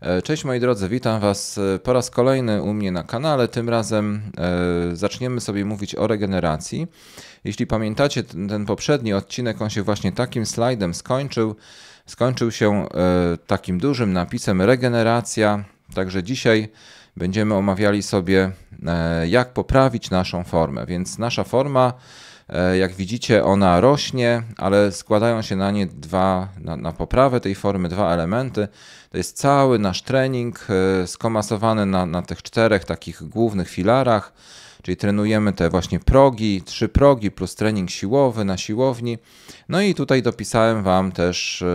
E, cześć moi drodzy, witam Was e, po raz kolejny u mnie na kanale. Tym razem e, zaczniemy sobie mówić o regeneracji. Jeśli pamiętacie ten poprzedni odcinek, on się właśnie takim slajdem skończył. Skończył się takim dużym napisem regeneracja. Także dzisiaj będziemy omawiali sobie, jak poprawić naszą formę. Więc nasza forma. Jak widzicie, ona rośnie, ale składają się na nie dwa, na, na, poprawę tej formy, dwa elementy. To jest cały nasz trening e, skomasowany na, na tych czterech takich głównych filarach, czyli trenujemy te właśnie progi, trzy progi plus trening siłowy na siłowni. No i tutaj dopisałem Wam też e,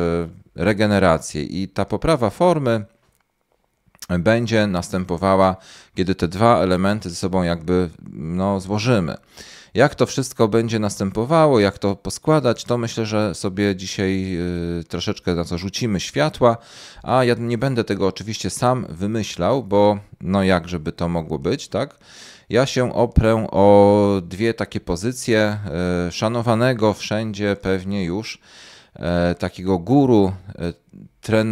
regenerację i ta poprawa formy będzie następowała, kiedy te dwa elementy ze sobą jakby no, złożymy. Jak to wszystko będzie następowało, jak to poskładać, to myślę, że sobie dzisiaj y, troszeczkę na co rzucimy światła, a ja nie będę tego oczywiście sam wymyślał, bo no jak żeby to mogło być, tak? Ja się oprę o dwie takie pozycje y, szanowanego wszędzie pewnie już E, takiego guru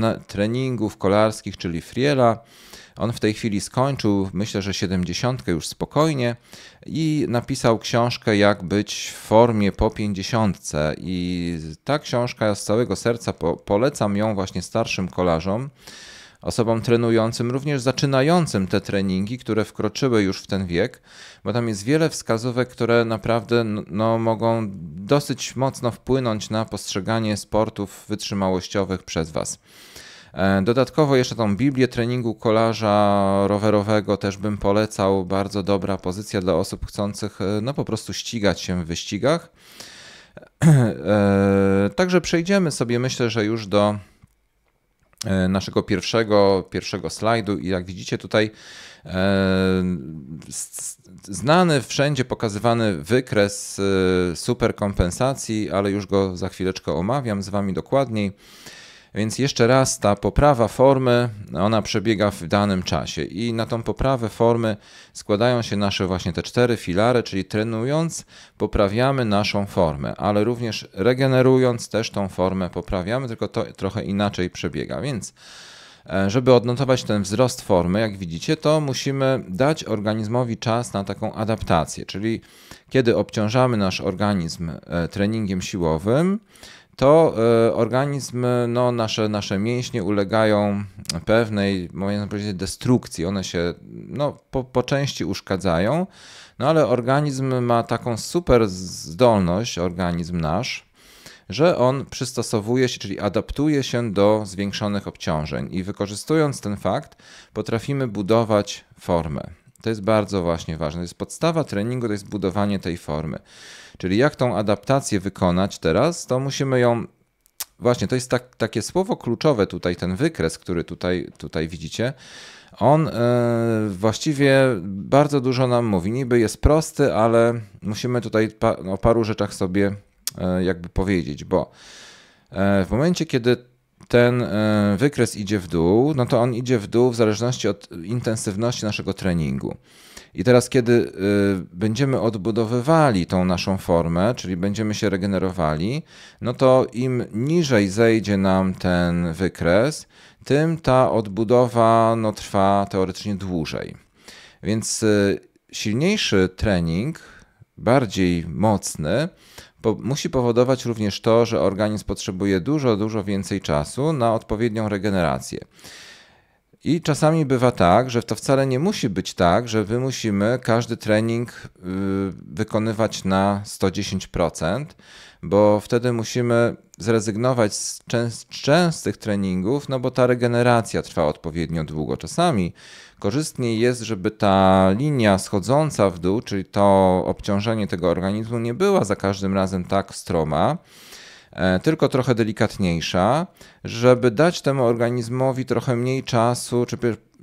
e, treningów kolarskich, czyli Friela. On w tej chwili skończył, myślę, że 70 już spokojnie i napisał książkę Jak być w formie po 50. I ta książka z całego serca polecam ją właśnie starszym kolarzom osobom trenującym, również zaczynającym te treningi, które wkroczyły już w ten wiek, bo tam jest wiele wskazówek, które naprawdę no, mogą dosyć mocno wpłynąć na postrzeganie sportów wytrzymałościowych przez Was. E, dodatkowo jeszcze tą Biblię treningu kolarza rowerowego też bym polecał. Bardzo dobra pozycja dla osób chcących e, no po prostu ścigać się w wyścigach. E, także przejdziemy sobie myślę, że już do E, naszego pierwszego, pierwszego slajdu i jak widzicie tutaj e, znany wszędzie pokazywany wykres e, superkompensacji, ale już go za chwileczkę omawiam z Wami dokładniej. Więc jeszcze raz ta poprawa formy, ona przebiega w danym czasie i na tą poprawę formy składają się nasze właśnie te cztery filary, czyli trenując poprawiamy naszą formę, ale również regenerując też tą formę poprawiamy, tylko to trochę inaczej przebiega. Więc e, żeby odnotować ten wzrost formy, jak widzicie, to musimy dać organizmowi czas na taką adaptację, czyli kiedy obciążamy nasz organizm e, treningiem siłowym, to e, organizm, no, nasze, nasze mięśnie ulegają pewnej, można powiedzieć, destrukcji. One się no, po, po części uszkadzają, no ale organizm ma taką super zdolność, organizm nasz, że on przystosowuje się, czyli adaptuje się do zwiększonych obciążeń i wykorzystując ten fakt, potrafimy budować formę. To jest bardzo właśnie ważne. To jest podstawa treningu, to jest budowanie tej formy. Czyli jak tą adaptację wykonać teraz, to musimy ją. Właśnie, to jest tak, takie słowo kluczowe tutaj, ten wykres, który tutaj, tutaj widzicie. On yy, właściwie bardzo dużo nam mówi. Niby jest prosty, ale musimy tutaj pa o paru rzeczach sobie yy, jakby powiedzieć, bo yy, w momencie, kiedy ten e, wykres idzie w dół, no to on idzie w dół w zależności od intensywności naszego treningu. I teraz, kiedy e, będziemy odbudowywali tą naszą formę, czyli będziemy się regenerowali, no to im niżej zejdzie nam ten wykres, tym ta odbudowa no, trwa teoretycznie dłużej. Więc e, silniejszy trening, bardziej mocny, po, musi powodować również to, że organizm potrzebuje dużo, dużo więcej czasu na odpowiednią regenerację. I czasami bywa tak, że to wcale nie musi być tak, że my musimy każdy trening y, wykonywać na 110%, bo wtedy musimy zrezygnować z częstych treningów, no bo ta regeneracja trwa odpowiednio długo. Czasami korzystniej jest, żeby ta linia schodząca w dół, czyli to obciążenie tego organizmu nie była za każdym razem tak stroma, e, tylko trochę delikatniejsza, żeby dać temu organizmowi trochę mniej czasu, czy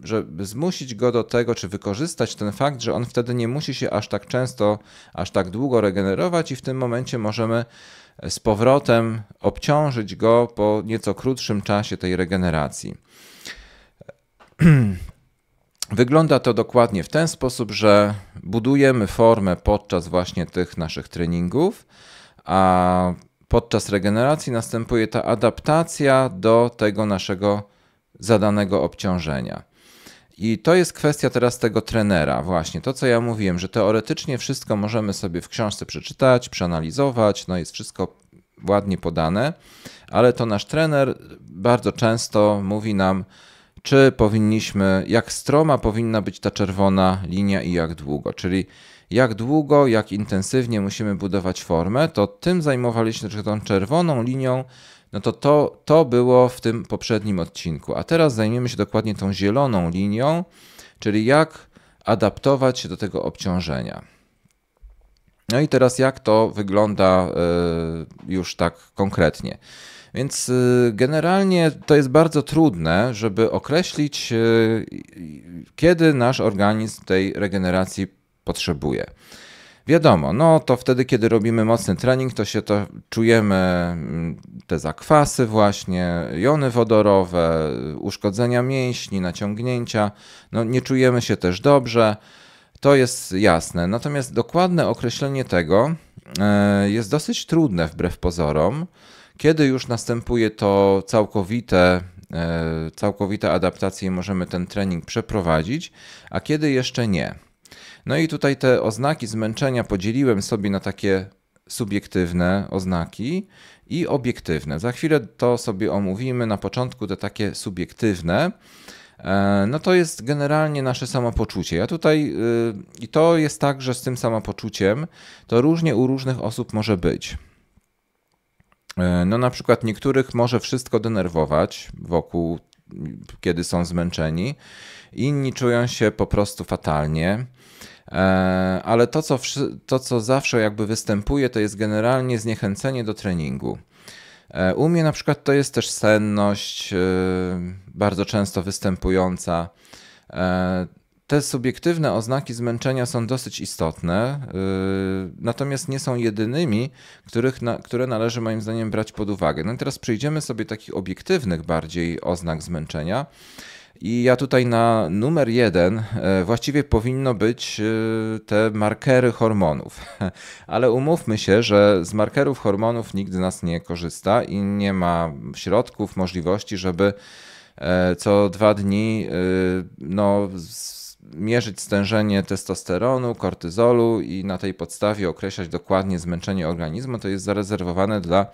żeby zmusić go do tego, czy wykorzystać ten fakt, że on wtedy nie musi się aż tak często, aż tak długo regenerować, i w tym momencie możemy e, z powrotem obciążyć go po nieco krótszym czasie tej regeneracji. Wygląda to dokładnie w ten sposób, że budujemy formę podczas właśnie tych naszych treningów, a podczas regeneracji następuje ta adaptacja do tego naszego zadanego obciążenia. I to jest kwestia teraz tego trenera, właśnie to, co ja mówiłem, że teoretycznie wszystko możemy sobie w książce przeczytać, przeanalizować, no jest wszystko ładnie podane, ale to nasz trener bardzo często mówi nam, czy powinniśmy, jak stroma powinna być ta czerwona linia i jak długo, czyli jak długo, jak intensywnie musimy budować formę, to tym zajmowaliśmy się tą czerwoną linią, no to, to to było w tym poprzednim odcinku. A teraz zajmiemy się dokładnie tą zieloną linią, czyli jak adaptować się do tego obciążenia. No i teraz jak to wygląda e, już tak konkretnie. Więc y, generalnie to jest bardzo trudne, żeby określić, y, kiedy nasz organizm tej regeneracji potrzebuje. Wiadomo, no to wtedy, kiedy robimy mocny trening, to się to czujemy mm, te zakwasy, właśnie jony wodorowe, uszkodzenia mięśni, naciągnięcia. No nie czujemy się też dobrze. To jest jasne. Natomiast dokładne określenie tego e, jest dosyć trudne wbrew pozorom. Kiedy już następuje to całkowite, e, całkowita adaptacja i możemy ten trening przeprowadzić, a kiedy jeszcze nie. No i tutaj te oznaki zmęczenia podzieliłem sobie na takie subiektywne oznaki i obiektywne. Za chwilę to sobie omówimy. Na początku te takie subiektywne. E, no to jest generalnie nasze samopoczucie. Ja tutaj y, i to jest tak, że z tym samopoczuciem to różnie u różnych osób może być. E, no, na przykład niektórych może wszystko denerwować wokół, kiedy są zmęczeni, inni czują się po prostu fatalnie. E, ale to co, to, co zawsze jakby występuje, to jest generalnie zniechęcenie do treningu. E, u mnie na przykład to jest też senność, bardzo często występująca. Te subiektywne oznaki zmęczenia są dosyć istotne, yy, natomiast nie są jedynymi, których na, które należy moim zdaniem brać pod uwagę. No i teraz przejdziemy sobie takich obiektywnych bardziej oznak zmęczenia. I ja tutaj na numer jeden e, właściwie powinno być e, te markery hormonów. Ale umówmy się, że z markerów hormonów nikt z nas nie korzysta i nie ma środków, możliwości, żeby e, co dwa dni no, mierzyć stężenie testosteronu, kortyzolu i na tej podstawie określać dokładnie zmęczenie organizmu. To jest zarezerwowane dla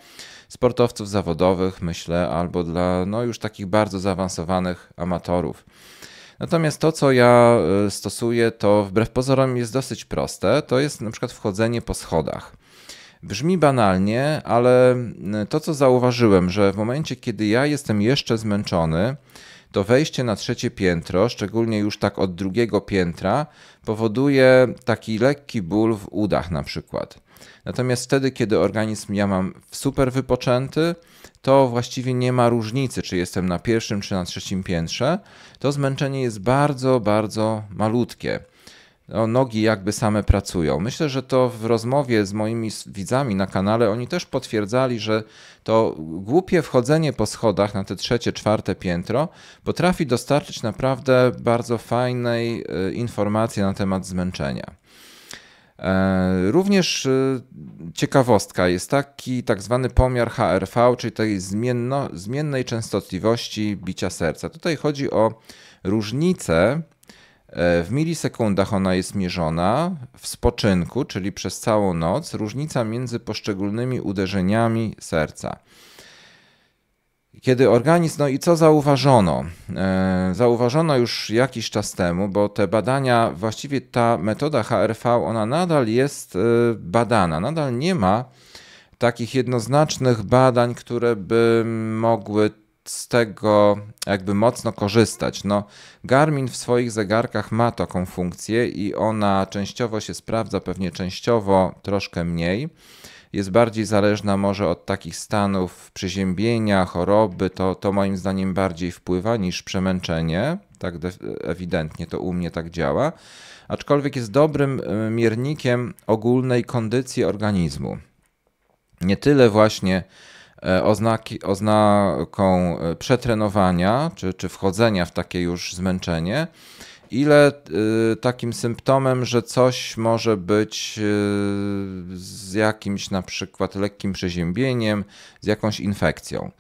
sportowców zawodowych, myślę, albo dla no, już takich bardzo zaawansowanych amatorów. Natomiast to, co ja y, stosuję, to wbrew pozorom jest dosyć proste. To jest na przykład wchodzenie po schodach. Brzmi banalnie, ale y, to, co zauważyłem, że w momencie, kiedy ja jestem jeszcze zmęczony, to wejście na trzecie piętro, szczególnie już tak od drugiego piętra, powoduje taki lekki ból w udach na przykład. Natomiast wtedy, kiedy organizm ja mam super wypoczęty, to właściwie nie ma różnicy, czy jestem na pierwszym czy na trzecim piętrze. To zmęczenie jest bardzo, bardzo malutkie no, nogi jakby same pracują. Myślę, że to w rozmowie z moimi widzami na kanale oni też potwierdzali, że to głupie wchodzenie po schodach na te trzecie, czwarte piętro potrafi dostarczyć naprawdę bardzo fajnej e, informacji na temat zmęczenia. E, również e, ciekawostka jest taki tak zwany pomiar HRV, czyli tej zmienno, zmiennej częstotliwości bicia serca. Tutaj chodzi o różnicę E, w milisekundach ona jest mierzona w spoczynku, czyli przez całą noc, różnica między poszczególnymi uderzeniami serca. Kiedy organizm, no i co zauważono? E, zauważono już jakiś czas temu, bo te badania, właściwie ta metoda HRV, ona nadal jest e, badana, nadal nie ma takich jednoznacznych badań, które by mogły z tego jakby mocno korzystać. No, Garmin w swoich zegarkach ma taką funkcję i ona częściowo się sprawdza, pewnie częściowo troszkę mniej. Jest bardziej zależna może od takich stanów przeziębienia, choroby, to, to moim zdaniem bardziej wpływa niż przemęczenie. Tak ewidentnie to u mnie tak działa. Aczkolwiek jest dobrym y, miernikiem ogólnej kondycji organizmu. Nie tyle właśnie E, oznaki, oznaką e, przetrenowania czy, czy wchodzenia w takie już zmęczenie, ile e, takim symptomem, że coś może być z jakimś na przykład lekkim przeziębieniem, z jakąś infekcją.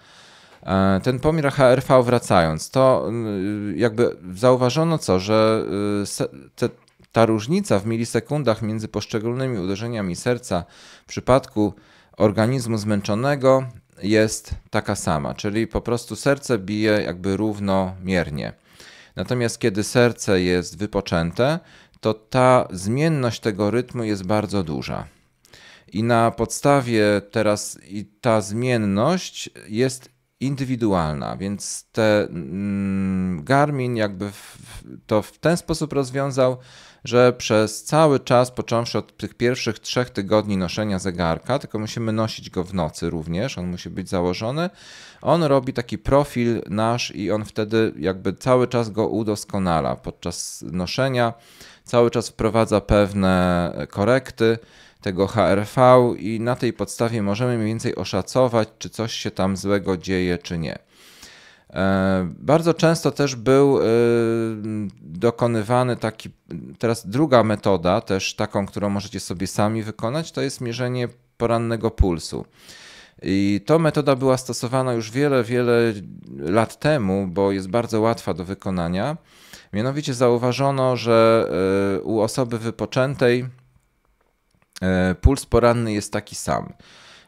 Ten pomiar HRV wracając, to jakby zauważono co, że te, ta różnica w milisekundach między poszczególnymi uderzeniami serca w przypadku organizmu zmęczonego jest taka sama, czyli po prostu serce bije jakby równomiernie. Natomiast kiedy serce jest wypoczęte, to ta zmienność tego rytmu jest bardzo duża. I na podstawie teraz i ta zmienność jest indywidualna, więc te mm, Garmin jakby w, to w ten sposób rozwiązał, że przez cały czas, począwszy od tych pierwszych trzech tygodni noszenia zegarka, tylko musimy nosić go w nocy również, on musi być założony, on robi taki profil nasz i on wtedy jakby cały czas go udoskonala podczas noszenia, cały czas wprowadza pewne korekty tego HRV i na tej podstawie możemy mniej więcej oszacować, czy coś się tam złego dzieje, czy nie. E, bardzo często też był y, dokonywany taki, teraz druga metoda, też taką, którą możecie sobie sami wykonać, to jest mierzenie porannego pulsu. I to metoda była stosowana już wiele, wiele lat temu, bo jest bardzo łatwa do wykonania. Mianowicie zauważono, że y, u osoby wypoczętej y, puls poranny jest taki sam.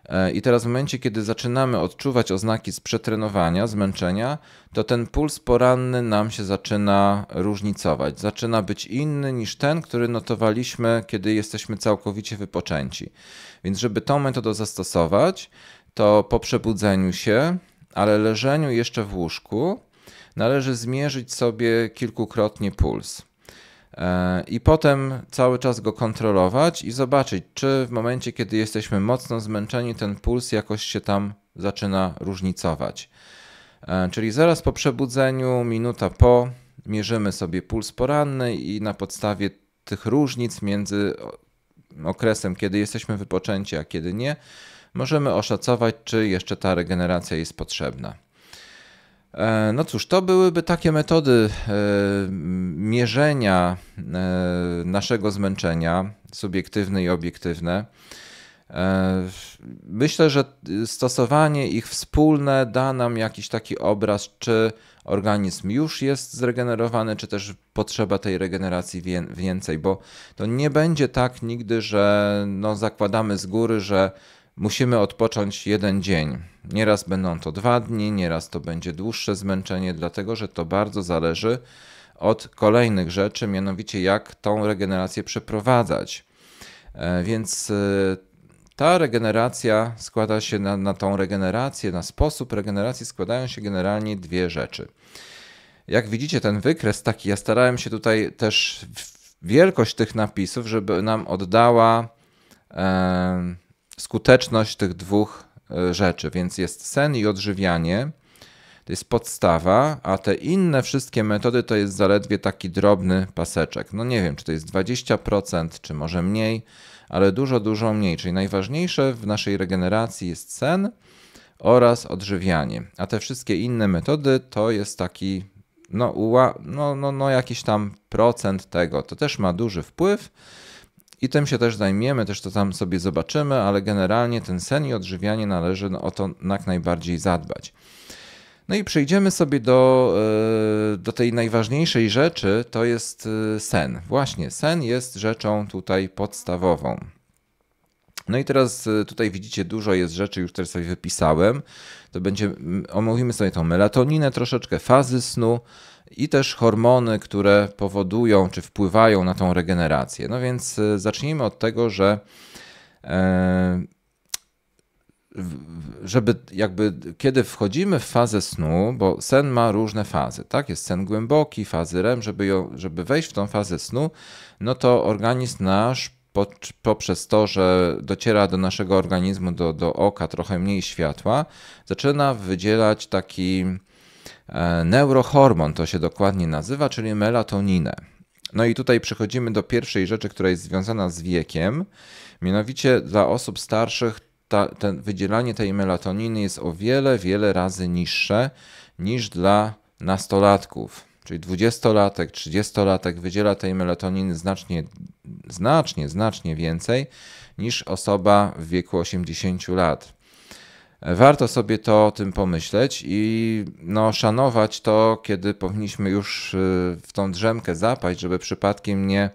E, I teraz w momencie, kiedy zaczynamy odczuwać oznaki z przetrenowania, zmęczenia, to ten puls poranny nam się zaczyna różnicować. Zaczyna być inny niż ten, który notowaliśmy, kiedy jesteśmy całkowicie wypoczęci. Więc żeby tą metodę zastosować, to po przebudzeniu się, ale leżeniu jeszcze w łóżku, należy zmierzyć sobie kilkukrotnie puls. E, i potem cały czas go kontrolować i zobaczyć, czy w momencie, kiedy jesteśmy mocno zmęczeni, ten puls jakoś się tam zaczyna różnicować. E, czyli zaraz po przebudzeniu, minuta po, mierzymy sobie puls poranny i na podstawie tych różnic między okresem, kiedy jesteśmy wypoczęci, a kiedy nie, możemy oszacować, czy jeszcze ta regeneracja jest potrzebna. E, no cóż, to byłyby takie metody e, mierzenia e, naszego zmęczenia, subiektywne i obiektywne. Myślę, że stosowanie ich wspólne da nam jakiś taki obraz, czy organizm już jest zregenerowany, czy też potrzeba tej regeneracji więcej, bo to nie będzie tak nigdy, że no zakładamy z góry, że musimy odpocząć jeden dzień. Nieraz będą to dwa dni, nieraz to będzie dłuższe zmęczenie, dlatego że to bardzo zależy od kolejnych rzeczy, mianowicie jak tą regenerację przeprowadzać. E, więc e, ta regeneracja składa się na, na tą regenerację, na sposób regeneracji składają się generalnie dwie rzeczy. Jak widzicie, ten wykres taki, ja starałem się tutaj też wielkość tych napisów, żeby nam oddała. E, skuteczność tych dwóch e, rzeczy, więc jest sen i odżywianie. To jest podstawa, a te inne wszystkie metody to jest zaledwie taki drobny paseczek. No nie wiem, czy to jest 20%, czy może mniej, ale dużo, dużo mniej. Czyli najważniejsze w naszej regeneracji jest sen oraz odżywianie. A te wszystkie inne metody to jest taki, no, no, no, no jakiś tam procent tego. To też ma duży wpływ i tym się też zajmiemy, też to tam sobie zobaczymy, ale generalnie ten sen i odżywianie należy no, o to jak najbardziej zadbać. No i przejdziemy sobie do, e, do tej najważniejszej rzeczy, to jest e, sen. Właśnie, sen jest rzeczą tutaj podstawową. No i teraz e, tutaj widzicie, dużo jest rzeczy, już też sobie wypisałem. To będzie, omówimy sobie tą melatoninę troszeczkę, fazy snu, i też hormony, które powodują czy wpływają na tą regenerację. No więc e, zacznijmy od tego, że e, żeby jakby kiedy wchodzimy w fazę snu, bo sen ma różne fazy, tak? Jest sen głęboki, fazy REM, żeby, ją, żeby wejść w tą fazę snu, no to organizm nasz poprzez to, że dociera do naszego organizmu, do, do oka trochę mniej światła, zaczyna wydzielać taki E, neurohormon to się dokładnie nazywa, czyli melatoninę. No i tutaj przechodzimy do pierwszej rzeczy, która jest związana z wiekiem. Mianowicie dla osób starszych ta, ten, wydzielanie tej melatoniny jest o wiele, wiele razy niższe niż dla nastolatków. Czyli 20-latek, 30-latek wydziela tej melatoniny znacznie, znacznie, znacznie więcej niż osoba w wieku 80 lat. Warto sobie to o tym pomyśleć i no, szanować to, kiedy powinniśmy już y, w tą drzemkę zapaść, żeby przypadkiem nie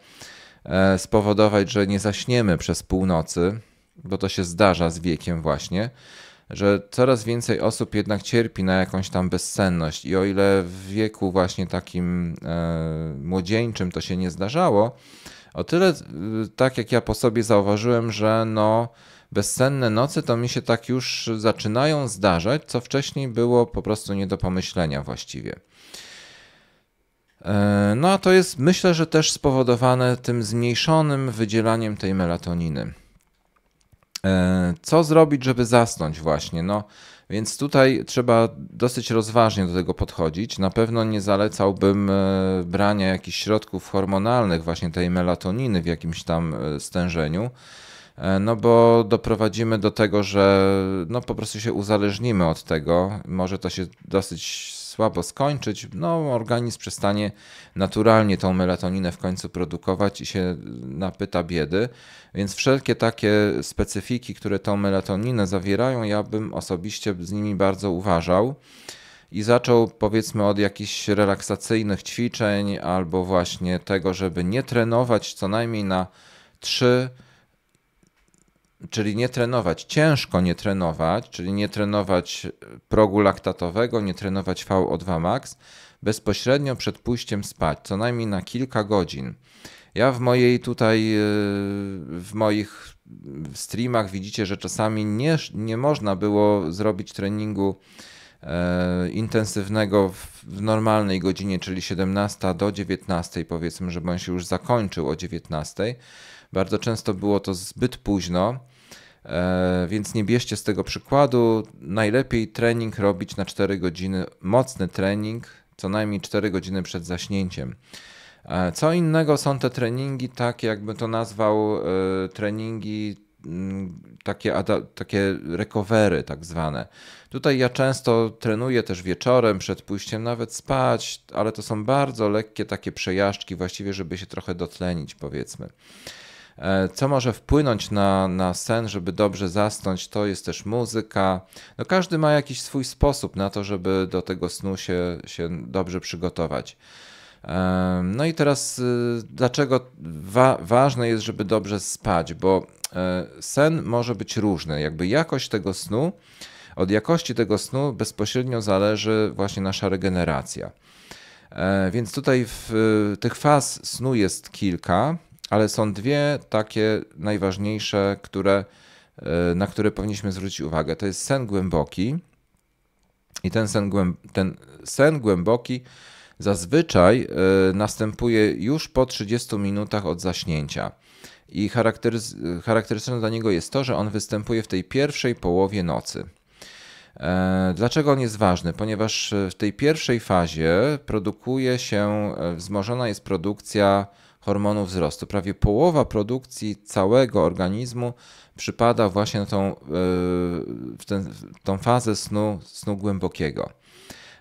e, spowodować, że nie zaśniemy przez północy, bo to się zdarza z wiekiem właśnie, że coraz więcej osób jednak cierpi na jakąś tam bezsenność i o ile w wieku właśnie takim e, młodzieńczym to się nie zdarzało, o tyle y, tak jak ja po sobie zauważyłem, że no bezsenne noce to mi się tak już zaczynają zdarzać, co wcześniej było po prostu nie do pomyślenia właściwie. E, no a to jest, myślę, że też spowodowane tym zmniejszonym wydzielaniem tej melatoniny. E, co zrobić, żeby zasnąć właśnie? No, więc tutaj trzeba dosyć rozważnie do tego podchodzić. Na pewno nie zalecałbym e, brania jakichś środków hormonalnych, właśnie tej melatoniny w jakimś tam stężeniu. E, no bo doprowadzimy do tego, że no po prostu się uzależnimy od tego. Może to się dosyć słabo skończyć, no organizm przestanie naturalnie tą melatoninę w końcu produkować i się napyta biedy. Więc wszelkie takie specyfiki, które tą melatoninę zawierają, ja bym osobiście z nimi bardzo uważał i zaczął powiedzmy od jakichś relaksacyjnych ćwiczeń albo właśnie tego, żeby nie trenować co najmniej na 3 czyli nie trenować, ciężko nie trenować, czyli nie trenować e, progu laktatowego, nie trenować VO2 max bezpośrednio przed pójściem spać, co najmniej na kilka godzin. Ja w mojej tutaj, e, w moich streamach widzicie, że czasami nie, nie można było zrobić treningu e, intensywnego w normalnej godzinie, czyli 17 do 19, powiedzmy, żeby on się już zakończył o 19. Bardzo często było to zbyt późno. E, więc nie bierzcie z tego przykładu. Najlepiej trening robić na 4 godziny, mocny trening, co najmniej 4 godziny przed zaśnięciem. E, co innego są te treningi, tak jakby to nazwał, e, treningi mm, takie, takie recovery tak zwane. Tutaj ja często trenuję też wieczorem, przed pójściem nawet spać, ale to są bardzo lekkie takie przejażdżki, właściwie żeby się trochę dotlenić powiedzmy. E, co może wpłynąć na, na sen, żeby dobrze zasnąć, to jest też muzyka. No każdy ma jakiś swój sposób na to, żeby do tego snu się, się dobrze przygotować. E, no i teraz, y, dlaczego wa ważne jest, żeby dobrze spać? Bo e, sen może być różny, jakby jakość tego snu, od jakości tego snu bezpośrednio zależy właśnie nasza regeneracja. Więc tutaj w y, tych faz snu jest kilka ale są dwie takie najważniejsze, które, e, na które powinniśmy zwrócić uwagę. To jest sen głęboki i ten sen, ten sen głęboki zazwyczaj e, następuje już po 30 minutach od zaśnięcia. I charakterystyczne dla niego jest to, że on występuje w tej pierwszej połowie nocy. E, dlaczego on jest ważny? Ponieważ w tej pierwszej fazie produkuje się, wzmożona jest produkcja hormonu wzrostu. Prawie połowa produkcji całego organizmu przypada właśnie na tą, e, w ten, w tą fazę snu, snu głębokiego.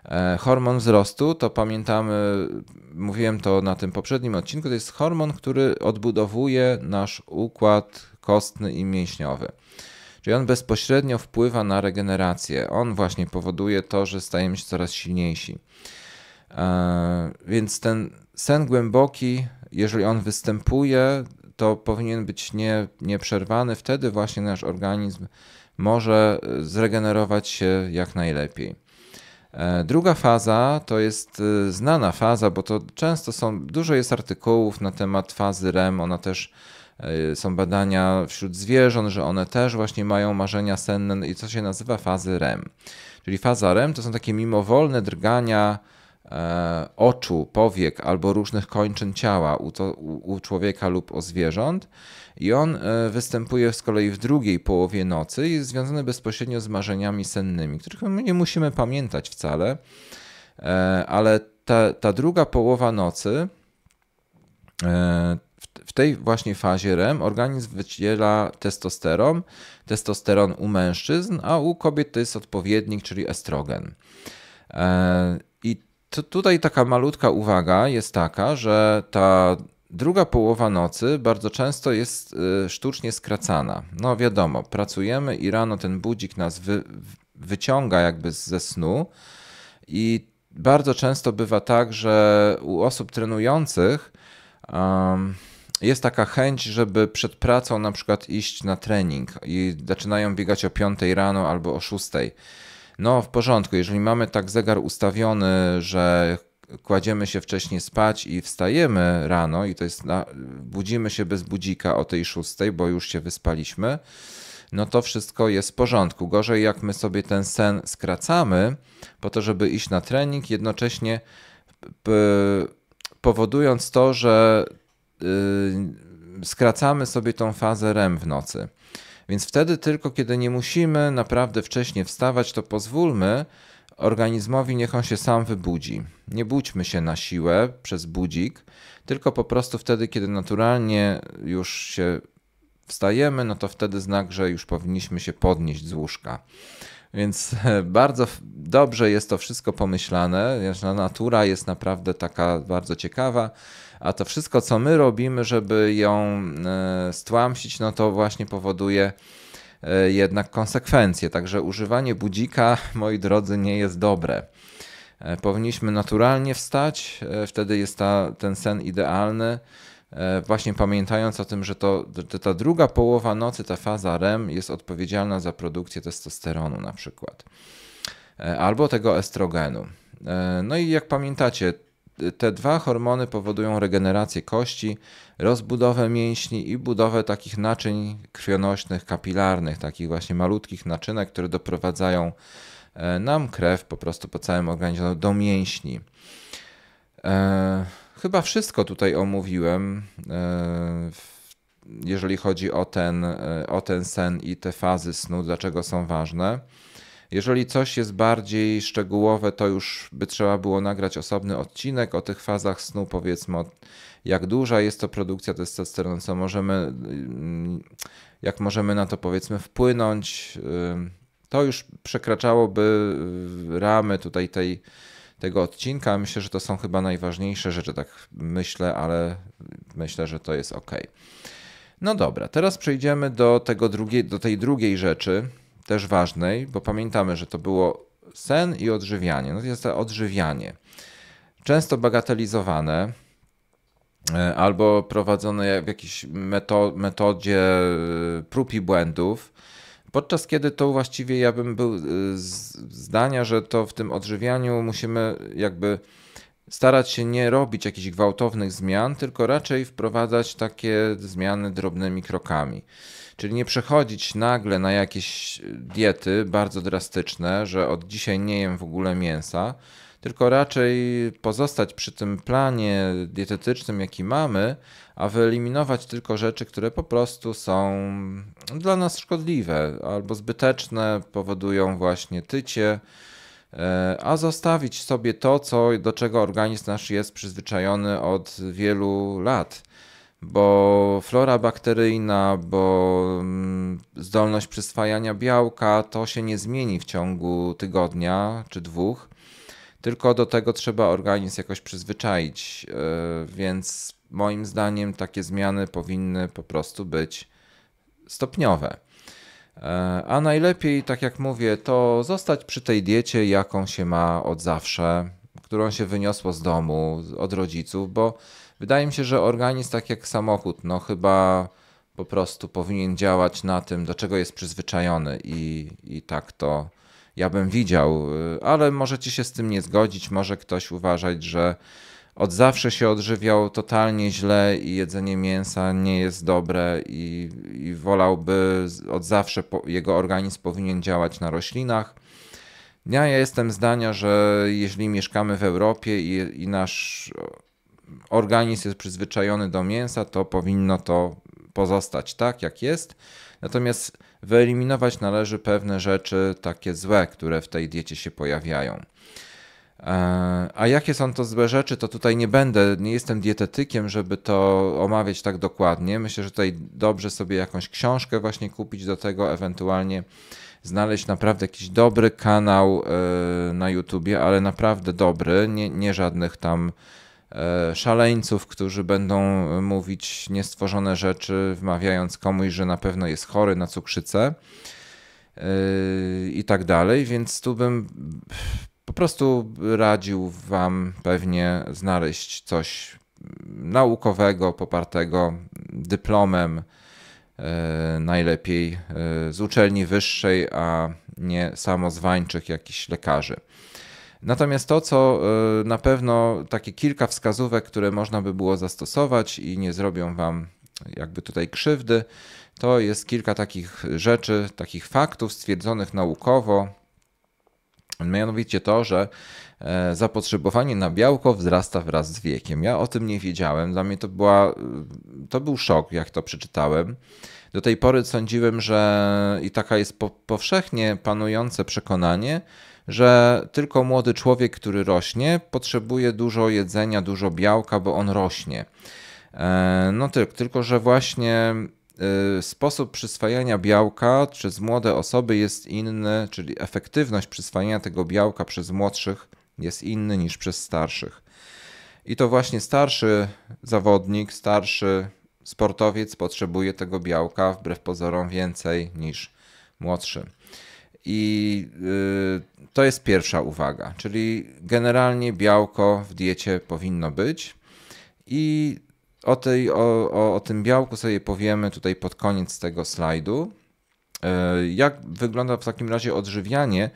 E, hormon wzrostu to pamiętamy, mówiłem to na tym poprzednim odcinku, to jest hormon, który odbudowuje nasz układ kostny i mięśniowy. Czyli on bezpośrednio wpływa na regenerację. On właśnie powoduje to, że stajemy się coraz silniejsi. E, więc ten sen głęboki jeżeli on występuje, to powinien być nie, nieprzerwany. Wtedy właśnie nasz organizm może e, zregenerować się jak najlepiej. E, druga faza to jest e, znana faza, bo to często są, dużo jest artykułów na temat fazy REM. Ona też są badania wśród zwierząt, że one też właśnie mają marzenia senne i co się nazywa fazy REM. Czyli faza REM to są takie mimowolne drgania E, oczu, powiek albo różnych kończyn ciała u, to, u, człowieka lub o zwierząt. I on e, występuje z kolei w drugiej połowie nocy i jest związany bezpośrednio z marzeniami sennymi, których my nie musimy pamiętać wcale, e, ale ta, ta druga połowa nocy w tej właśnie fazie REM organizm wydziela testosteron, testosteron u mężczyzn, a u kobiet to jest odpowiednik, czyli estrogen tutaj taka malutka uwaga jest taka, że ta druga połowa nocy bardzo często jest y, sztucznie skracana. No wiadomo, pracujemy i rano ten budzik nas wy wyciąga jakby ze snu i bardzo często bywa tak, że u osób trenujących um, jest taka chęć, żeby przed pracą na przykład iść na trening i zaczynają biegać o 5 rano albo o 6. No w porządku, jeżeli mamy tak zegar ustawiony, że kładziemy się wcześniej spać i wstajemy rano i to jest na, budzimy się bez budzika o tej szóstej, bo już się wyspaliśmy, no to wszystko jest w porządku. Gorzej jak my sobie ten sen skracamy po to, żeby iść na trening, jednocześnie powodując to, że yy, skracamy sobie tą fazę REM w nocy. Więc wtedy tylko, kiedy nie musimy naprawdę wcześnie wstawać, to pozwólmy organizmowi, niech on się sam wybudzi. Nie budźmy się na siłę przez budzik, tylko po prostu wtedy, kiedy naturalnie już się wstajemy, no to wtedy znak, że już powinniśmy się podnieść z łóżka. Więc bardzo dobrze jest to wszystko pomyślane. że no, natura jest naprawdę taka bardzo ciekawa a to wszystko, co my robimy, żeby ją e, stłamsić, no to właśnie powoduje e, jednak konsekwencje. Także używanie budzika, moi drodzy, nie jest dobre. E, powinniśmy naturalnie wstać, wtedy jest ta, ten sen idealny. Właśnie pamiętając o tym, że to, że ta druga połowa nocy, ta faza REM, jest odpowiedzialna za produkcję testosteronu, na przykład, albo tego estrogenu. No i jak pamiętacie, te dwa hormony powodują regenerację kości, rozbudowę mięśni i budowę takich naczyń krwionośnych, kapilarnych, takich właśnie malutkich naczynek, które doprowadzają e, nam krew po prostu po całym organizmie do mięśni. E, chyba wszystko tutaj omówiłem, e, jeżeli chodzi o ten, e, o ten sen i te fazy snu, dlaczego są ważne. Jeżeli coś jest bardziej szczegółowe, to już by trzeba było nagrać osobny odcinek o tych fazach snu, powiedzmy, jak duża jest to produkcja testosteronu, co możemy, mm, jak możemy na to powiedzmy wpłynąć. Y, to już przekraczałoby y, ramy tutaj tej, tego odcinka. Myślę, że to są chyba najważniejsze rzeczy, tak myślę, ale myślę, że to jest ok. No dobra, teraz przejdziemy do, tego drugie, do tej drugiej rzeczy, też ważnej, bo pamiętamy, że to było sen i odżywianie. No to jest to odżywianie. Często bagatelizowane e, albo prowadzone w jakiejś metodzie e, prób i błędów. Podczas kiedy to właściwie ja bym był e, zdania, że to w tym odżywianiu musimy jakby starać się nie robić jakichś gwałtownych zmian, tylko raczej wprowadzać takie zmiany drobnymi krokami. Czyli nie przechodzić nagle na jakieś e, diety bardzo drastyczne, że od dzisiaj nie jem w ogóle mięsa, tylko raczej pozostać przy tym planie dietetycznym, jaki mamy, a wyeliminować tylko rzeczy, które po prostu są dla nas szkodliwe albo zbyteczne, powodują właśnie tycie, e, a zostawić sobie to, co, do czego organizm nasz jest przyzwyczajony od wielu lat bo flora bakteryjna, bo mm, zdolność przyswajania białka to się nie zmieni w ciągu tygodnia czy dwóch, tylko do tego trzeba organizm jakoś przyzwyczaić. Y, więc moim zdaniem takie zmiany powinny po prostu być stopniowe. Y, a najlepiej, tak jak mówię, to zostać przy tej diecie, jaką się ma od zawsze, którą się wyniosło z domu, od rodziców, bo Wydaje mi się, że organizm tak jak samochód, no chyba po prostu powinien działać na tym, do czego jest przyzwyczajony i, i tak to ja bym widział, y, ale możecie się z tym nie zgodzić, może ktoś uważać, że od zawsze się odżywiał totalnie źle i jedzenie mięsa nie jest dobre i, i wolałby od zawsze po, jego organizm powinien działać na roślinach. Ja, ja jestem zdania, że jeśli mieszkamy w Europie i, i nasz organizm jest przyzwyczajony do mięsa, to powinno to pozostać tak, jak jest. Natomiast wyeliminować należy pewne rzeczy takie złe, które w tej diecie się pojawiają. E, a jakie są to złe rzeczy, to tutaj nie będę, nie jestem dietetykiem, żeby to omawiać tak dokładnie. Myślę, że tutaj dobrze sobie jakąś książkę właśnie kupić do tego, ewentualnie znaleźć naprawdę jakiś dobry kanał e, na YouTubie, ale naprawdę dobry, nie, nie żadnych tam E, szaleńców, którzy będą e, mówić niestworzone rzeczy, wmawiając komuś, że na pewno jest chory na cukrzycę e, i tak dalej. Więc tu bym po prostu radził Wam pewnie znaleźć coś naukowego, popartego dyplomem, najlepiej z uczelni wyższej, a nie samozwańczych jakichś lekarzy. Natomiast to, co y, na pewno takie kilka wskazówek, które można by było zastosować i nie zrobią Wam jakby tutaj krzywdy, to jest kilka takich rzeczy, takich faktów stwierdzonych naukowo. Mianowicie to, że e, zapotrzebowanie na białko wzrasta wraz z wiekiem. Ja o tym nie wiedziałem. Dla mnie to, była, y, to był szok, jak to przeczytałem. Do tej pory sądziłem, że i taka jest powszechnie panujące przekonanie, że tylko młody człowiek, który rośnie, potrzebuje dużo jedzenia, dużo białka, bo on rośnie. E, no tylko, tylko że właśnie e, sposób przyswajania białka przez młode osoby jest inny, czyli efektywność przyswajania tego białka przez młodszych jest inny niż przez starszych. I to właśnie starszy zawodnik, starszy sportowiec potrzebuje tego białka wbrew pozorom więcej niż młodszy. I y, to jest pierwsza uwaga, czyli generalnie białko w diecie powinno być. I o, tej, o, o, o tym białku sobie powiemy tutaj pod koniec tego slajdu. Y, jak wygląda w takim razie odżywianie y,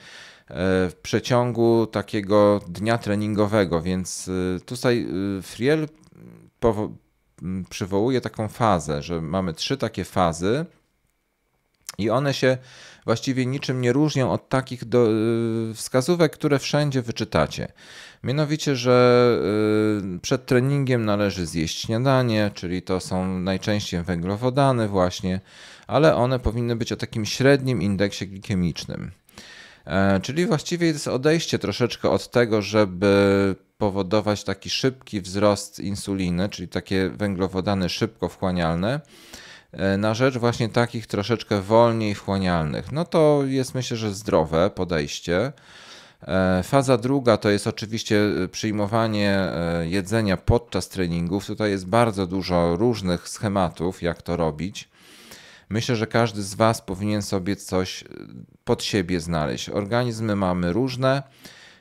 w przeciągu takiego dnia treningowego? Więc tutaj Friel mm, przywołuje taką fazę, że mamy trzy takie fazy i one się właściwie niczym nie różnią od takich do, y, wskazówek, które wszędzie wyczytacie. Mianowicie, że y, przed treningiem należy zjeść śniadanie, czyli to są najczęściej węglowodany, właśnie, ale one powinny być o takim średnim indeksie glikemicznym. E, czyli właściwie jest odejście troszeczkę od tego, żeby powodować taki szybki wzrost insuliny, czyli takie węglowodany szybko wchłanialne, E, na rzecz właśnie takich troszeczkę wolniej wchłanialnych. No to jest myślę, że zdrowe podejście. E, faza druga to jest oczywiście e, przyjmowanie jedzenia podczas treningów. Tutaj jest bardzo dużo różnych schematów, jak to robić. Myślę, że każdy z Was powinien sobie coś pod siebie znaleźć. Organizmy mamy różne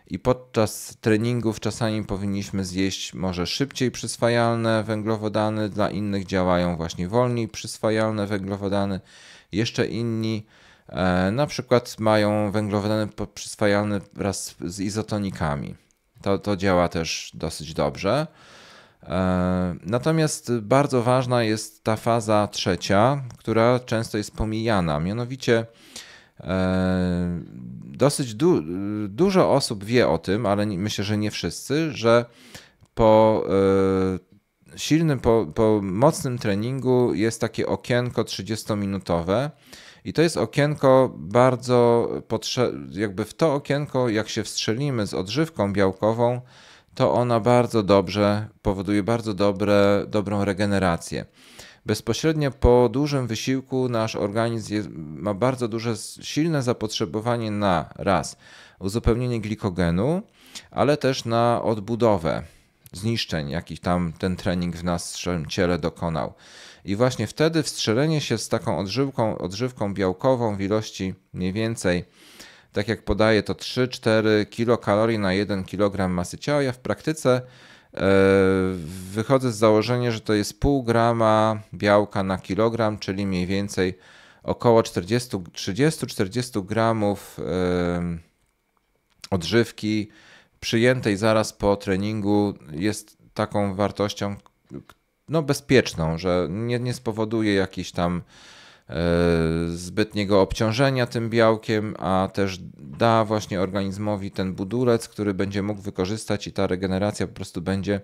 i podczas treningów czasami powinniśmy zjeść może szybciej przyswajalne węglowodany, dla innych działają właśnie wolniej przyswajalne węglowodany. Jeszcze inni e, na przykład mają węglowodany przyswajalne wraz z izotonikami. To, to działa też dosyć dobrze. E, natomiast bardzo ważna jest ta faza trzecia, która często jest pomijana, mianowicie E, dosyć du dużo osób wie o tym, ale myślę, że nie wszyscy, że po e, silnym, po, po mocnym treningu jest takie okienko 30-minutowe. I to jest okienko bardzo potrzebne, jakby w to okienko, jak się wstrzelimy z odżywką białkową, to ona bardzo dobrze powoduje bardzo dobre, dobrą regenerację. Bezpośrednio po dużym wysiłku nasz organizm jest, ma bardzo duże, silne zapotrzebowanie na raz uzupełnienie glikogenu, ale też na odbudowę zniszczeń, jakich tam ten trening w naszym ciele dokonał. I właśnie wtedy wstrzelenie się z taką odżywką, odżywką białkową w ilości mniej więcej, tak jak podaje to 3-4 kilokalorii na 1 kg masy ciała, ja w praktyce E, wychodzę z założenia, że to jest pół grama białka na kilogram, czyli mniej więcej około 30-40 gramów e, odżywki przyjętej zaraz po treningu jest taką wartością no, bezpieczną, że nie, nie spowoduje jakichś tam E, zbytniego obciążenia tym białkiem, a też da właśnie organizmowi ten budulec, który będzie mógł wykorzystać i ta regeneracja po prostu będzie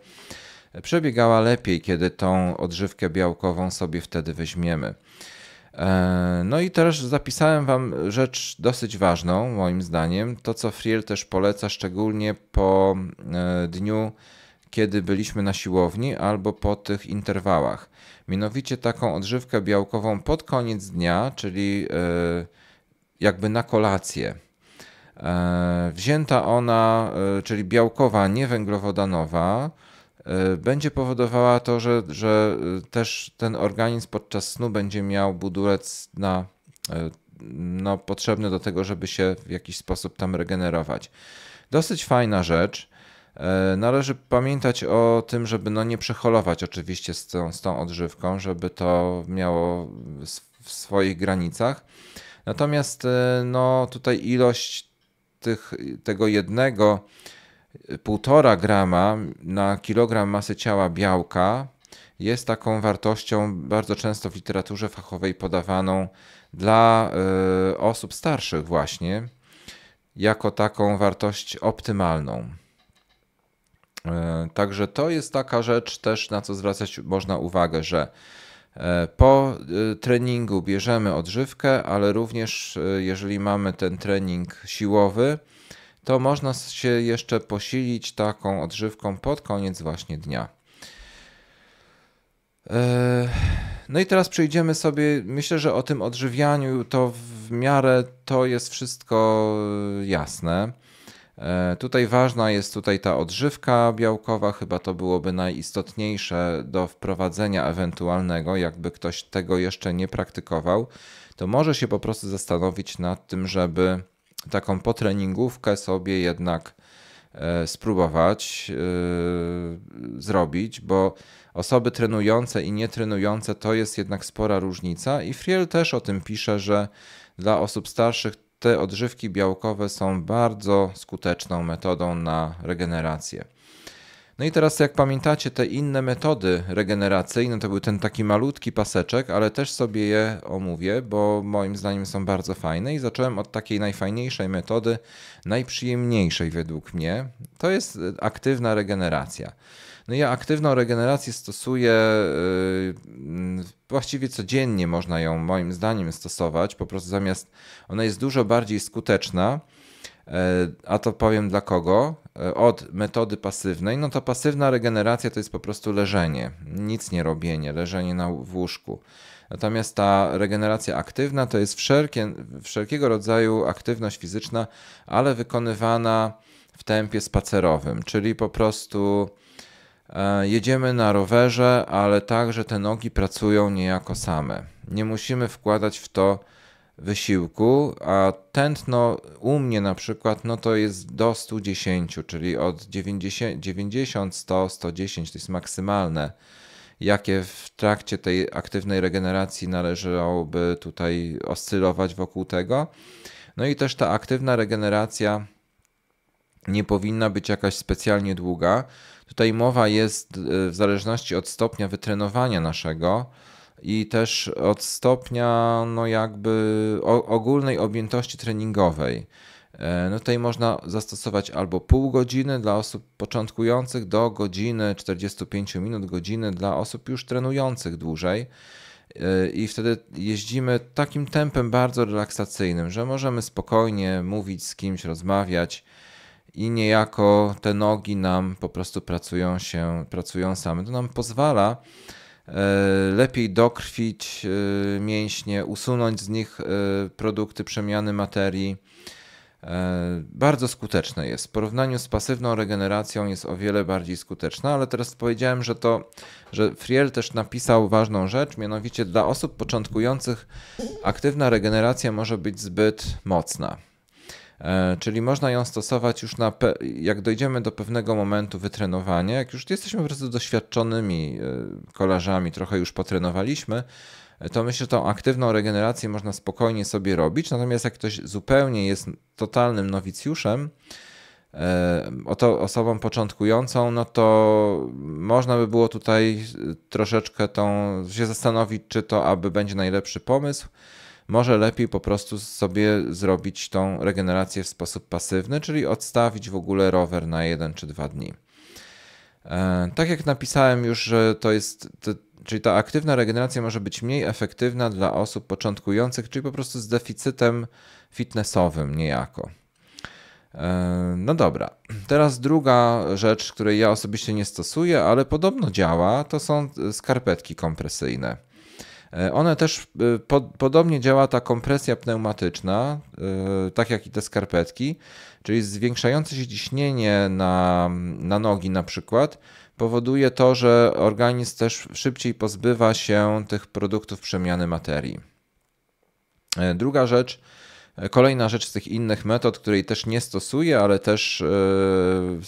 przebiegała lepiej, kiedy tą odżywkę białkową sobie wtedy weźmiemy. E, no i też zapisałem Wam rzecz dosyć ważną, moim zdaniem, to co Friel też poleca, szczególnie po e, dniu, kiedy byliśmy na siłowni albo po tych interwałach mianowicie taką odżywkę białkową pod koniec dnia, czyli e, jakby na kolację. E, wzięta ona, e, czyli białkowa, niewęglowodanowa, będzie powodowała to, że, że też ten organizm podczas snu będzie miał budulec na, no, potrzebny do tego, żeby się w jakiś sposób tam regenerować. Dosyć fajna rzecz. E, należy pamiętać o tym, żeby no nie przeholować oczywiście z tą, z tą odżywką, żeby to miało w swoich granicach. Natomiast e, no, tutaj ilość tych, tego jednego, e, półtora grama na kilogram masy ciała białka jest taką wartością bardzo często w literaturze fachowej podawaną dla y, osób starszych właśnie jako taką wartość optymalną. E, także to jest taka rzecz też, na co zwracać można uwagę, że e, po e, treningu bierzemy odżywkę, ale również jeżeli mamy ten trening siłowy, to można się jeszcze posilić taką odżywką pod koniec właśnie dnia. No i teraz przejdziemy sobie, myślę, że o tym odżywianiu to w miarę to jest wszystko jasne. E, tutaj ważna jest tutaj ta odżywka białkowa, chyba to byłoby najistotniejsze do wprowadzenia ewentualnego, jakby ktoś tego jeszcze nie praktykował, to może się po prostu zastanowić nad tym, żeby taką potreningówkę sobie jednak e, spróbować e, zrobić, bo osoby trenujące i nietrenujące to jest jednak spora różnica i Friel też o tym pisze, że dla osób starszych te odżywki białkowe są bardzo skuteczną metodą na regenerację. No i teraz, jak pamiętacie, te inne metody regeneracyjne to był ten taki malutki paseczek, ale też sobie je omówię, bo moim zdaniem są bardzo fajne i zacząłem od takiej najfajniejszej metody, najprzyjemniejszej według mnie. To jest aktywna regeneracja. No ja aktywną regenerację stosuję y, właściwie codziennie można ją moim zdaniem stosować, po prostu zamiast ona jest dużo bardziej skuteczna. Y, a to powiem dla kogo? Y, od metody pasywnej. No to pasywna regeneracja to jest po prostu leżenie, nic nie robienie, leżenie na w łóżku. Natomiast ta regeneracja aktywna to jest wszelkie, wszelkiego rodzaju aktywność fizyczna, ale wykonywana w tempie spacerowym, czyli po prostu E, jedziemy na rowerze, ale także te nogi pracują niejako same. Nie musimy wkładać w to wysiłku, a tętno u mnie na przykład no to jest do 110, czyli od 90, 90 100, 110 to jest maksymalne, jakie w trakcie tej aktywnej regeneracji należałoby tutaj oscylować wokół tego. No i też ta aktywna regeneracja nie powinna być jakaś specjalnie długa, Tutaj mowa jest e, w zależności od stopnia wytrenowania naszego i też od stopnia, no jakby ogólnej objętości treningowej. E, no tutaj można zastosować albo pół godziny dla osób początkujących do godziny 45 minut, godziny dla osób już trenujących dłużej. E, I wtedy jeździmy takim tempem bardzo relaksacyjnym, że możemy spokojnie mówić z kimś, rozmawiać, i niejako te nogi nam po prostu pracują się, pracują same. To nam pozwala e, lepiej dokrwić e, mięśnie, usunąć z nich e, produkty przemiany materii. Bardzo skuteczne jest. W porównaniu z pasywną regeneracją jest o wiele bardziej skuteczna, ale teraz powiedziałem, że to, że Friel też napisał ważną rzecz, mianowicie dla osób początkujących aktywna regeneracja może być zbyt mocna. E, czyli można ją stosować już na, jak dojdziemy do pewnego momentu wytrenowania, jak już jesteśmy po prostu doświadczonymi e, kolarzami, trochę już potrenowaliśmy, e, to myślę, że tą aktywną regenerację można spokojnie sobie robić. Natomiast jak ktoś zupełnie jest totalnym nowicjuszem, oto osobą początkującą, no to można by było tutaj troszeczkę tą, się zastanowić, czy to aby będzie najlepszy pomysł, może lepiej po prostu sobie zrobić tą regenerację w sposób pasywny, czyli odstawić w ogóle rower na jeden czy dwa dni. E, tak jak napisałem już, że to jest, to, czyli ta aktywna regeneracja może być mniej efektywna dla osób początkujących, czyli po prostu z deficytem fitnessowym niejako. E, no dobra, teraz druga rzecz, której ja osobiście nie stosuję, ale podobno działa, to są skarpetki kompresyjne. E, one też e, po, podobnie działa ta kompresja pneumatyczna, e, tak jak i te skarpetki, czyli zwiększające się ciśnienie na, na nogi na przykład powoduje to, że organizm też szybciej pozbywa się tych produktów przemiany materii. Druga rzecz, Kolejna rzecz z tych innych metod, której też nie stosuję, ale też yy,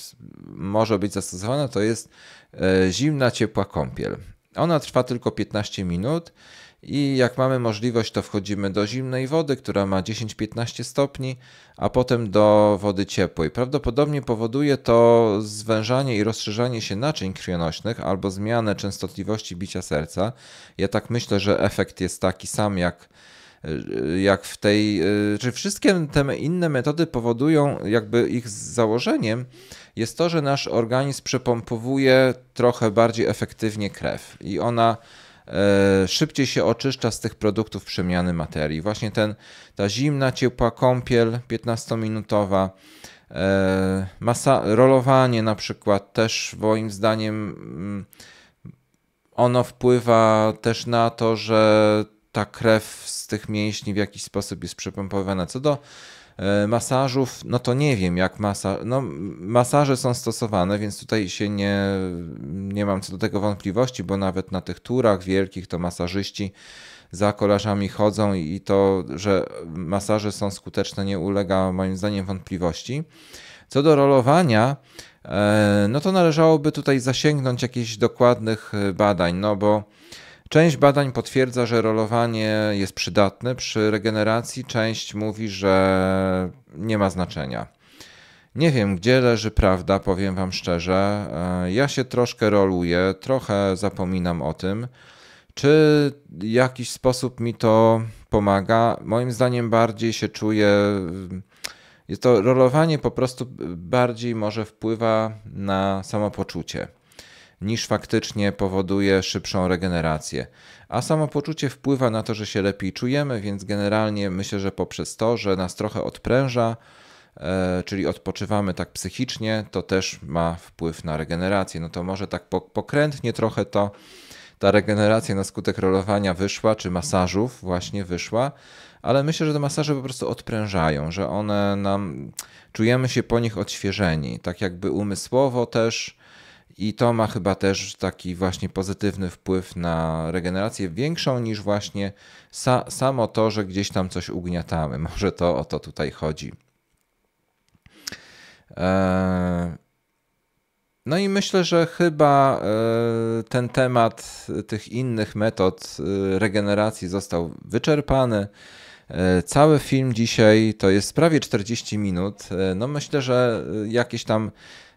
może być zastosowana, to jest zimna, ciepła kąpiel. Ona trwa tylko 15 minut i jak mamy możliwość, to wchodzimy do zimnej wody, która ma 10-15 stopni, a potem do wody ciepłej. Prawdopodobnie powoduje to zwężanie i rozszerzanie się naczyń krwionośnych albo zmianę częstotliwości bicia serca. Ja tak myślę, że efekt jest taki sam jak Y, jak w tej, y, czy wszystkie te inne metody powodują, jakby ich założeniem jest to, że nasz organizm przepompowuje trochę bardziej efektywnie krew i ona e, szybciej się oczyszcza z tych produktów przemiany materii. Właśnie ten, ta zimna, ciepła kąpiel 15-minutowa, e, masa, rolowanie na przykład też moim zdaniem mm, ono wpływa też na to, że ta krew z tych mięśni w jakiś sposób jest przepompowywana. Co do e, masażów, no to nie wiem, jak masa, no, masaże są stosowane, więc tutaj się nie, nie mam co do tego wątpliwości, bo nawet na tych turach wielkich to masażyści za kolarzami chodzą i to, że masaże są skuteczne, nie ulega moim zdaniem wątpliwości. Co do rolowania, e, no to należałoby tutaj zasięgnąć jakichś dokładnych e, badań, no bo Część badań potwierdza, że rolowanie jest przydatne przy regeneracji, część mówi, że nie ma znaczenia. Nie wiem, gdzie leży prawda, powiem Wam szczerze. E, ja się troszkę roluję, trochę zapominam o tym. Czy w jakiś sposób mi to pomaga? Moim zdaniem bardziej się czuję. Jest to rolowanie po prostu bardziej może wpływa na samopoczucie niż faktycznie powoduje szybszą regenerację. A samopoczucie wpływa na to, że się lepiej czujemy, więc generalnie myślę, że poprzez to, że nas trochę odpręża, e, czyli odpoczywamy tak psychicznie, to też ma wpływ na regenerację. No to może tak pokrętnie trochę to ta regeneracja na skutek rolowania wyszła, czy masażów właśnie wyszła, ale myślę, że te masaże po prostu odprężają, że one nam, czujemy się po nich odświeżeni, tak jakby umysłowo też i to ma chyba też taki właśnie pozytywny wpływ na regenerację, większą niż właśnie sa samo to, że gdzieś tam coś ugniatamy. Może to o to tutaj chodzi. E, no i myślę, że chyba e, ten temat tych innych metod e, regeneracji został wyczerpany. Cały film dzisiaj to jest prawie 40 minut. No myślę, że jakieś tam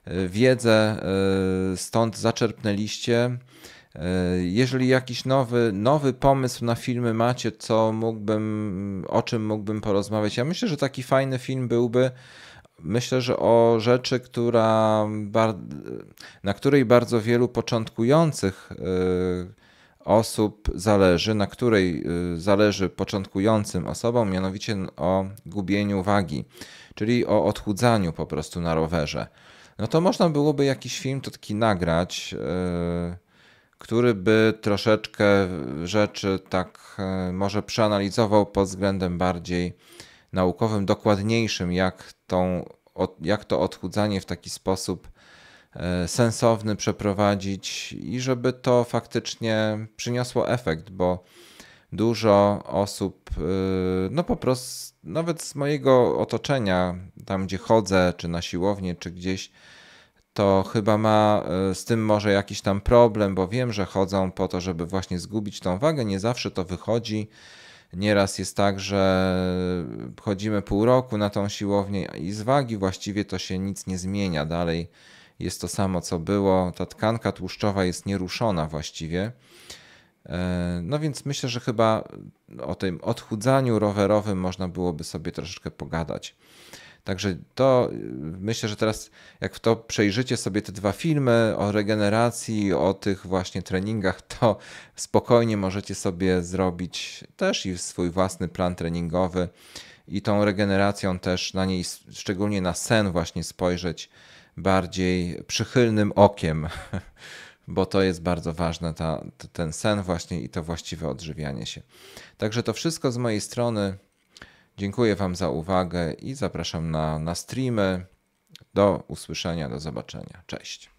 E, wiedzę e, stąd zaczerpnęliście. E, jeżeli jakiś nowy, nowy pomysł na filmy macie, co mógłbym, o czym mógłbym porozmawiać, ja myślę, że taki fajny film byłby. Myślę, że o rzeczy, która, na której bardzo wielu początkujących osób zależy, na której zależy początkującym osobom, mianowicie o gubieniu wagi, czyli o odchudzaniu po prostu na rowerze no to można byłoby jakiś film to taki nagrać, e, który by troszeczkę rzeczy tak e, może przeanalizował pod względem bardziej naukowym, dokładniejszym, jak, tą, jak to odchudzanie w taki sposób e, sensowny przeprowadzić i żeby to faktycznie przyniosło efekt, bo dużo osób, y, no po prostu nawet z mojego otoczenia, tam gdzie chodzę, czy na siłownię, czy gdzieś, to chyba ma y, z tym może jakiś tam problem, bo wiem, że chodzą po to, żeby właśnie zgubić tą wagę. Nie zawsze to wychodzi. Nieraz jest tak, że chodzimy pół roku na tą siłownię i z wagi właściwie to się nic nie zmienia. Dalej jest to samo, co było. Ta tkanka tłuszczowa jest nieruszona właściwie. E, no więc myślę, że chyba o tym odchudzaniu rowerowym można byłoby sobie troszeczkę pogadać. Także to y, myślę, że teraz jak w to przejrzycie sobie te dwa filmy o regeneracji, o tych właśnie treningach, to spokojnie możecie sobie zrobić też i swój własny plan treningowy i tą regeneracją też na niej, szczególnie na sen właśnie spojrzeć bardziej przychylnym okiem. bo to jest bardzo ważne, ta, ten sen właśnie i to właściwe odżywianie się. Także to wszystko z mojej strony. Dziękuję Wam za uwagę i zapraszam na, na streamy. Do usłyszenia, do zobaczenia. Cześć.